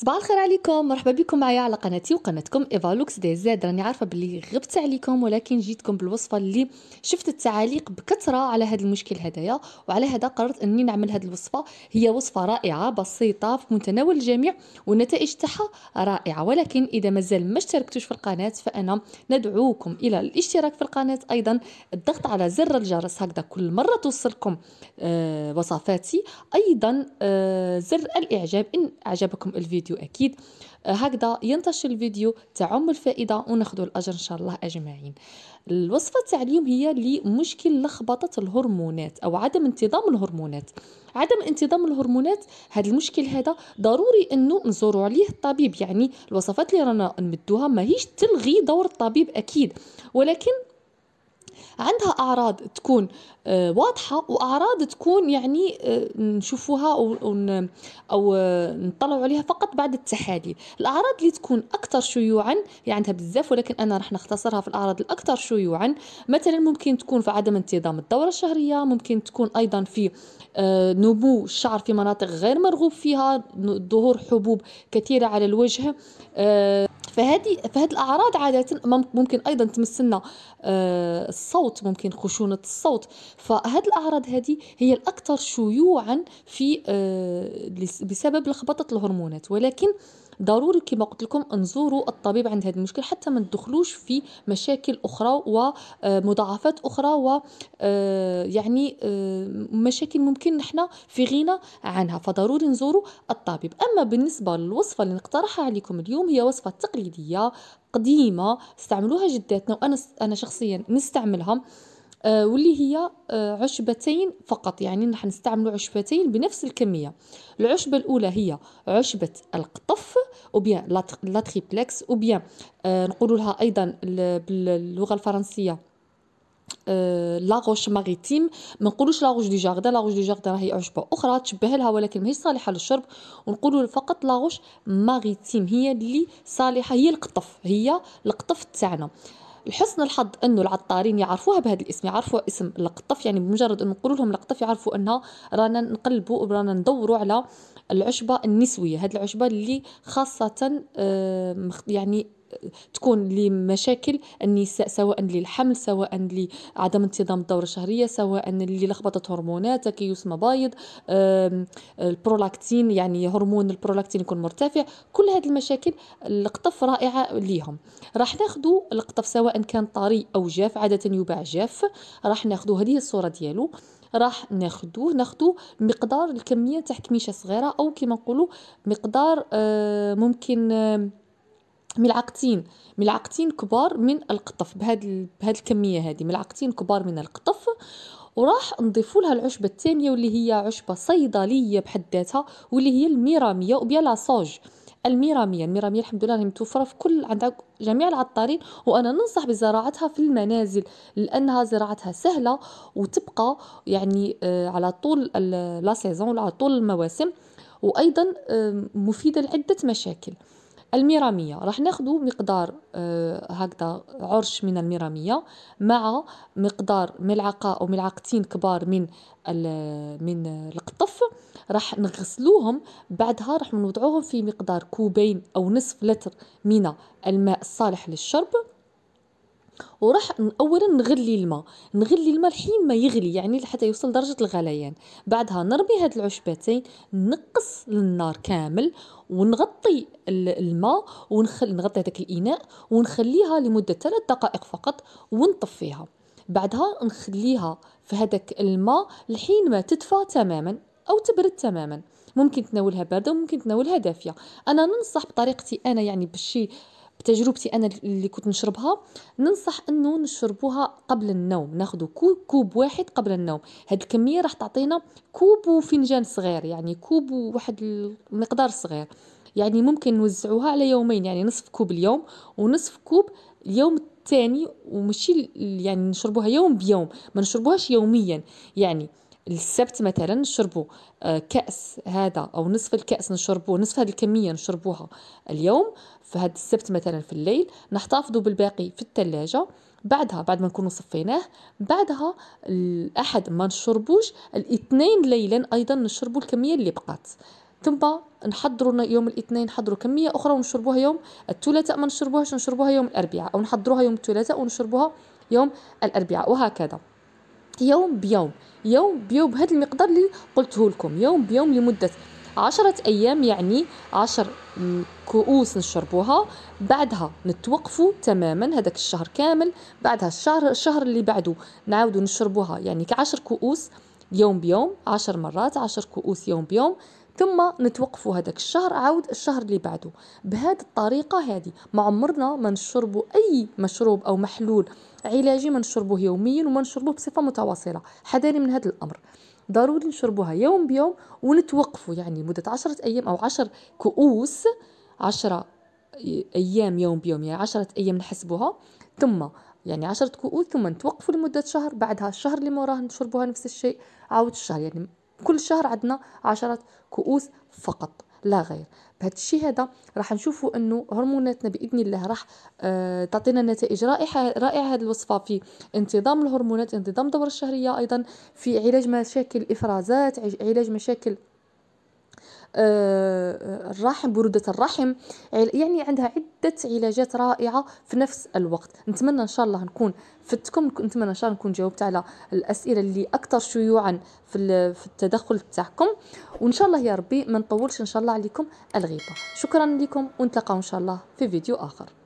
صباح الخير عليكم مرحبا بكم معايا على قناتي وقناتكم ايفالوكس دي زاد راني عارفه باللي غبت عليكم ولكن جيتكم بالوصفه اللي شفت التعاليق بكثره على هذا المشكل هدايا وعلى هذا قررت اني نعمل هذه الوصفه هي وصفه رائعه بسيطه في متناول الجميع والنتائج تاعها رائعه ولكن اذا مازال ما اشتركتوش في القناه فانا ندعوكم الى الاشتراك في القناه ايضا الضغط على زر الجرس هكذا كل مره توصلكم آه وصفاتي ايضا آه زر الاعجاب ان اعجبكم الفيديو الفيديو اكيد آه، هكذا ينتشر الفيديو تعم الفائده وناخذوا الاجر ان شاء الله اجمعين الوصفه تاع اليوم هي لمشكل لخبطه الهرمونات او عدم انتظام الهرمونات عدم انتظام الهرمونات هذا المشكل هذا ضروري انه نزوروا عليه الطبيب يعني الوصفات اللي رانا نمدوها ماهيش تلغي دور الطبيب اكيد ولكن عندها اعراض تكون آه، واضحه واعراض تكون يعني آه، نشوفوها او او آه، نطلعوا عليها فقط بعد التحاليل الاعراض اللي تكون اكثر شيوعا يعني عندها بزاف ولكن انا راح نختصرها في الاعراض الاكثر شيوعا مثلا ممكن تكون في عدم انتظام الدوره الشهريه ممكن تكون ايضا في نمو الشعر في مناطق غير مرغوب فيها ظهور حبوب كثيره على الوجه فهذه فهاد الاعراض عاده ممكن ايضا تمثلنا آه، الصوت ممكن خشونه الصوت فهاد الاعراض هذه هي الاكثر شيوعا في آه، بسبب لخبطه الهرمونات ولكن ضروري كما قلت لكم نزوروا الطبيب عند هذا المشكل حتى ما ندخلوش في مشاكل اخرى ومضاعفات آه، اخرى و آه، يعني آه، مشاكل ممكن نحن في غنى عنها فضروري نزوروا الطبيب اما بالنسبه للوصفه اللي نقترحها عليكم اليوم هي وصفه تقليديه قديمه استعملوها جداتنا وانا انا شخصيا نستعملها آه، واللي هي آه، عشبتين فقط يعني نحن نستعمل عشبتين بنفس الكميه العشبه الاولى هي عشبه القطف او بيان لا تريبلكس او بيان آه، نقولوا لها ايضا باللغه الفرنسيه لاغوش ماغيتيم ما نقولوش لاغوش دي جاردان لاغوش دي جاردان راهي عشبه اخرى تشبه لها ولكن ماهيش صالحه للشرب ونقولوا فقط لاغوش ماريتيم هي اللي صالحه هي القطف هي القطف تاعنا لحسن الحظ انه العطارين يعرفوها بهذا الاسم يعرفوا اسم القطف يعني بمجرد انه نقول لهم القطف يعرفوا انها رانا نقلبوا ورانا ندوروا على العشبه النسويه هذه العشبه اللي خاصه آه، يعني تكون لمشاكل النساء سواء للحمل سواء لعدم انتظام الدورة الشهرية سواء للخبطة هرمونات يسمى مبايض البرولاكتين يعني هرمون البرولاكتين يكون مرتفع كل هذه المشاكل القطف رائعة ليهم راح ناخذوا القطف سواء كان طري أو جاف عادة يباع جاف راح ناخذوا هذه الصورة ديالو راح ناخذوه ناخذوا مقدار الكميه تاع كميشه صغيره او كما نقولوا مقدار ممكن ملعقتين ملعقتين كبار من القطف بهاد بهاد الكميه هذه ملعقتين كبار من القطف وراح نضيفوا لها العشبه الثانيه واللي هي عشبه صيدليه بحد ذاتها واللي هي الميراميه وبيا لاصوج الميراميه الميراميه الحمد لله راهي متوفره في كل عند جميع العطارين وانا ننصح بزراعتها في المنازل لانها زراعتها سهله وتبقى يعني آه، على طول لا سيزون على طول المواسم وايضا آه، مفيده لعده مشاكل الميرامية راح ناخدو مقدار آه، هكذا عرش من الميرامية مع مقدار ملعقة أو ملعقتين كبار من من القطف راح نغسلوهم بعدها راح نوضعوهم في مقدار كوبين أو نصف لتر من الماء الصالح للشرب وراح اولا نغلي الماء نغلي الماء لحين ما يغلي يعني لحتى يوصل درجه الغليان بعدها نرمي هاد العشبتين نقص النار كامل ونغطي الماء ونخل نغطي هذاك الاناء ونخليها لمده ثلاث دقائق فقط ونطفيها بعدها نخليها في هذاك الماء لحين ما تدفى تماما او تبرد تماما ممكن تناولها بارده وممكن تناولها دافيه انا ننصح بطريقتي انا يعني بالشي تجربتي انا اللي كنت نشربها ننصح انه نشربوها قبل النوم ناخذ كوب واحد قبل النوم هاد الكميه راح تعطينا كوب وفنجان صغير يعني كوب وواحد المقدار صغير يعني ممكن نوزعوها على يومين يعني نصف كوب اليوم ونصف كوب اليوم الثاني ومشي يعني نشربوها يوم بيوم ما نشربوهاش يوميا يعني السبت مثلا نشربوا آه، كأس هذا أو نصف الكأس نشربوه نصف هذه الكمية نشربوها اليوم في هذا السبت مثلا في الليل نحتفظوا بالباقي في الثلاجة بعدها بعد ما نكونوا صفيناه بعدها الأحد ما نشربوش الاثنين ليلا أيضا نشربوا الكمية اللي بقات ثم نحضروا يوم الاثنين نحضروا كميه اخرى ونشربوها يوم الثلاثاء ما نشربوهاش نشربوها يوم الاربعاء او نحضروها يوم الثلاثاء ونشربوها يوم الاربعاء وهكذا يوم بيوم يوم بيوم بهذا المقدار اللي قلته لكم يوم بيوم لمدة عشرة أيام يعني عشر كؤوس نشربوها بعدها نتوقفوا تماما هذاك الشهر كامل بعدها الشهر الشهر اللي بعده نعود نشربوها يعني كعشر كؤوس يوم بيوم عشر مرات عشر كؤوس يوم بيوم ثم نتوقفوا هذاك الشهر عاود الشهر اللي بعده بهذه الطريقه هذه ما عمرنا ما نشربوا اي مشروب او محلول علاجي ما نشربوه يوميا وما نشربوه بصفه متواصله حذاري من هذا الامر ضروري نشربوها يوم بيوم ونتوقفوا يعني مدة عشرة أيام أو عشر كؤوس عشرة أيام يوم بيوم يعني عشرة أيام نحسبوها ثم يعني عشرة كؤوس ثم نتوقفوا لمدة شهر بعدها الشهر اللي موراه نشربوها نفس الشيء عاود الشهر يعني كل شهر عندنا عشرة كؤوس فقط لا غير بهذا الشيء هذا راح نشوفوا انه هرموناتنا باذن الله راح آه تعطينا نتائج رائعه رائعه هذه الوصفه في انتظام الهرمونات انتظام الدوره الشهريه ايضا في علاج مشاكل الافرازات علاج مشاكل آه، آه، الرحم برودة الرحم يعني عندها عدة علاجات رائعة في نفس الوقت نتمنى إن شاء الله نكون فتكم نتمنى إن شاء الله نكون جاوبت على الأسئلة اللي أكثر شيوعا في, التدخل تاعكم وإن شاء الله يا ربي ما نطولش إن شاء الله عليكم الغيبة شكرا لكم ونتلقاو إن شاء الله في فيديو آخر